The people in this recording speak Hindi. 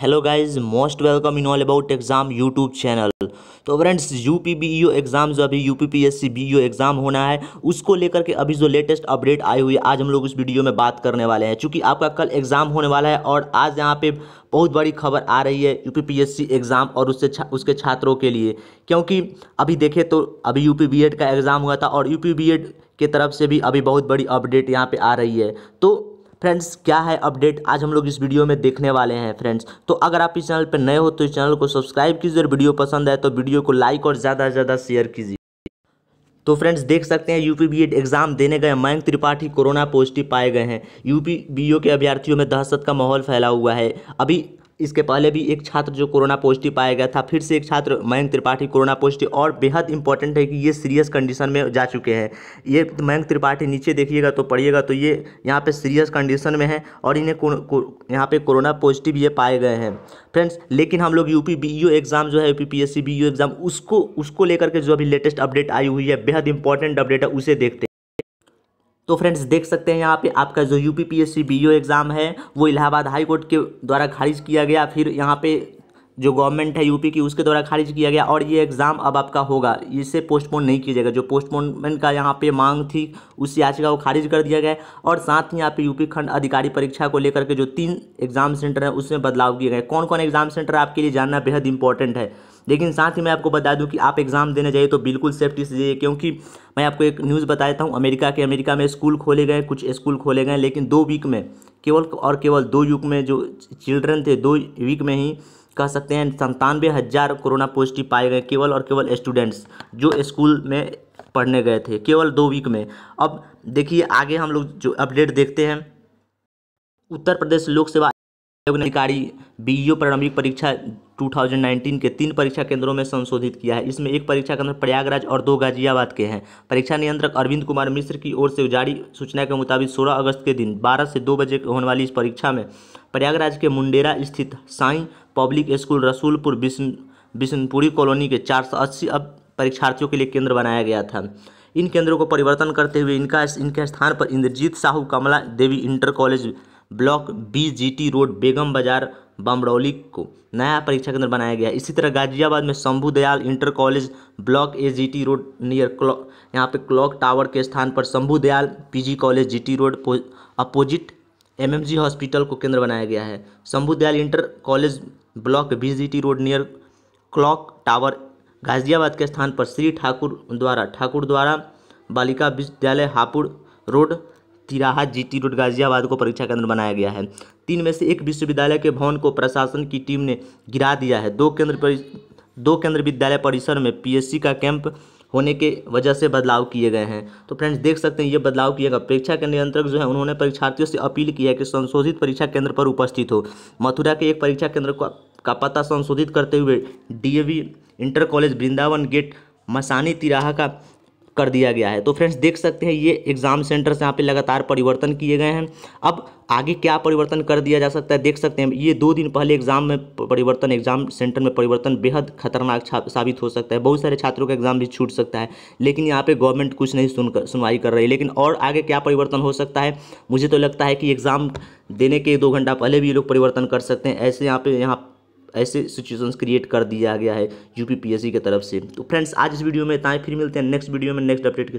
hello guys most welcome in all about exam YouTube channel तो friends U P B U exam जो अभी U P P S C B U exam होना है उसको लेकर के अभी जो लेटेस्ट अपडेट आई हुई है आज हम लोग उस वीडियो में बात करने वाले हैं क्योंकि आपका कल एग्ज़ाम होने वाला है और आज यहाँ पे बहुत बड़ी खबर आ रही है U P P S C exam और उससे छा, उसके छात्रों के लिए क्योंकि अभी देखे तो अभी यू पी बी एड का एग्ज़ाम हुआ था और यू पी बी एड की तरफ से भी अभी बहुत बड़ी अपडेट यहाँ पर आ रही है तो फ्रेंड्स क्या है अपडेट आज हम लोग इस वीडियो में देखने वाले हैं फ्रेंड्स तो अगर आप इस चैनल पर नए हो तो इस चैनल को सब्सक्राइब कीजिए और वीडियो पसंद आए तो वीडियो को लाइक और ज़्यादा से ज़्यादा शेयर कीजिए तो फ्रेंड्स देख सकते हैं यूपी बी एग्जाम देने गए मयंक त्रिपाठी कोरोना पॉजिटिव पाए गए हैं यूपी बी के अभ्यर्थियों में दहशत का माहौल फैला हुआ है अभी इसके पहले भी एक छात्र जो कोरोना पॉजिटिव पाया गया था फिर से एक छात्र मयंक त्रिपाठी कोरोना पॉजिटिव और बेहद इंपॉर्टेंट है कि ये सीरियस कंडीशन में जा चुके हैं ये मयंक त्रिपाठी नीचे देखिएगा तो पढ़िएगा तो ये यहाँ पे सीरियस कंडीशन में है और इन्हें यहाँ पे कोरोना पॉजिटिव ये पाए गए हैं फ्रेंड्स लेकिन हम लोग यूपी बी एग्ज़ाम जो है यू पी एग्ज़ाम उसको उसको लेकर के जो अभी लेटेस्ट अपडेट आई हुई है बेहद इंपॉर्टेंट अपडेट है उसे देखते तो फ्रेंड्स देख सकते हैं यहाँ पे आपका जो U P P S C B O exam है वो इलाहाबाद हाई कोर्ट के द्वारा खारिज किया गया फिर यहाँ पे जो गवर्नमेंट है यूपी की उसके द्वारा खारिज किया गया और ये एग्ज़ाम अब आपका होगा इसे पोस्टपोन नहीं किया जाएगा जो पोस्टपोनमेंट का यहाँ पे मांग थी उस याचिका को खारिज कर दिया गया और साथ ही यहाँ पे यूपी खंड अधिकारी परीक्षा को लेकर के जो तीन एग्ज़ाम सेंटर हैं उसमें बदलाव किए गए कौन कौन एग्ज़ाम सेंटर आपके लिए जानना बेहद इंपॉर्टेंट है लेकिन साथ ही मैं आपको बता दूं कि आप एग्ज़ाम देने जाइए तो बिल्कुल सेफ्टी से जाइए क्योंकि मैं आपको एक न्यूज़ बता देता हूँ अमेरिका के अमेरिका में स्कूल खोले गए कुछ स्कूल खोले गए लेकिन दो वीक में केवल और केवल दो युग में जो चिल्ड्रन थे दो वीक में ही कह सकते हैं संतानवे हज़ार कोरोना पॉजिटिव पाए गए केवल और केवल स्टूडेंट्स जो स्कूल में पढ़ने गए थे केवल दो वीक में अब देखिए आगे हम लोग जो अपडेट देखते हैं उत्तर प्रदेश लोक सेवा आयोग ने अधिकारी बीईओ प्रारंभिक परीक्षा 2019 के तीन परीक्षा केंद्रों में संशोधित किया है इसमें एक परीक्षा केंद्र प्रयागराज और दो गाजियाबाद के हैं परीक्षा नियंत्रक अरविंद कुमार मिश्र की ओर से जारी सूचना के मुताबिक 16 अगस्त के दिन 12 से 2 बजे होने वाली इस परीक्षा में प्रयागराज के मुंडेरा स्थित Sai public school Rasulpur Bishan Bishanpuri colony के चार सौ अस्सी अब परीक्षार्थियों के लिए केंद्र बनाया गया था इन केंद्रों को परिवर्तन करते हुए इनका इनके स्थान पर Indrajeet Sahu Kamla Devi inter college block B G T road Begum Bazaar Bamrauli को नया परीक्षा केंद्र बनाया गया इसी तरह गाजियाबाद में Shambhu Dayal inter college block A G T road near clock यहाँ पे क्लॉक टावर के स्थान पर Shambhu Dayal PG college GT road opposite MMG hospital को केंद्र बनाया गया है Shambhu Dayal inter college block BGT road near clock tower Ghaziabad के स्थान पर श्री ठाकुर द्वारा ठाकुर द्वारा बालिका विद्यालय हापुड़ रोड तिराहा जीटी रोड गाजियाबाद को परीक्षा केंद्र बनाया गया है तीन में से एक विश्वविद्यालय के भवन को प्रशासन की टीम ने गिरा दिया है दो केंद्र दो केंद्र विद्यालय परिसर में पीएससी का कैंप होने के वजह से बदलाव किए गए हैं तो फ्रेंड्स देख सकते हैं ये बदलाव किया गया परीक्षा के नियंत्रक जो है उन्होंने परीक्षार्थियों से अपील की है कि संशोधित परीक्षा केंद्र पर उपस्थित हो मथुरा के एक परीक्षा केंद्र का पता संशोधित करते हुए D inter college Vrindavan gate Masani तिराहा का कर दिया गया है तो फ्रेंड्स देख सकते हैं ये एग्ज़ाम सेंटर से यहाँ पे लगातार परिवर्तन किए गए हैं अब आगे क्या परिवर्तन कर दिया जा सकता है देख सकते हैं ये दो दिन पहले एग्ज़ाम में परिवर्तन एग्ज़ाम सेंटर में परिवर्तन बेहद खतरनाक साबित हो सकता है बहुत सारे छात्रों का एग्ज़ाम भी छूट सकता है लेकिन यहाँ पर गवर्नमेंट कुछ नहीं सुन सुनवाई कर रही लेकिन और आगे क्या परिवर्तन हो सकता है मुझे तो लगता है कि एग्ज़ाम देने के दो घंटा पहले भी ये लोग परिवर्तन कर सकते हैं ऐसे यहाँ पर यहाँ ऐसे सिचुएशन क्रिएट कर दिया गया है यू की तरफ से तो फ्रेंड्स आज इस वीडियो में इतना फिर मिलते हैं नेक्स्ट वीडियो में नेक्स्ट अपडेट के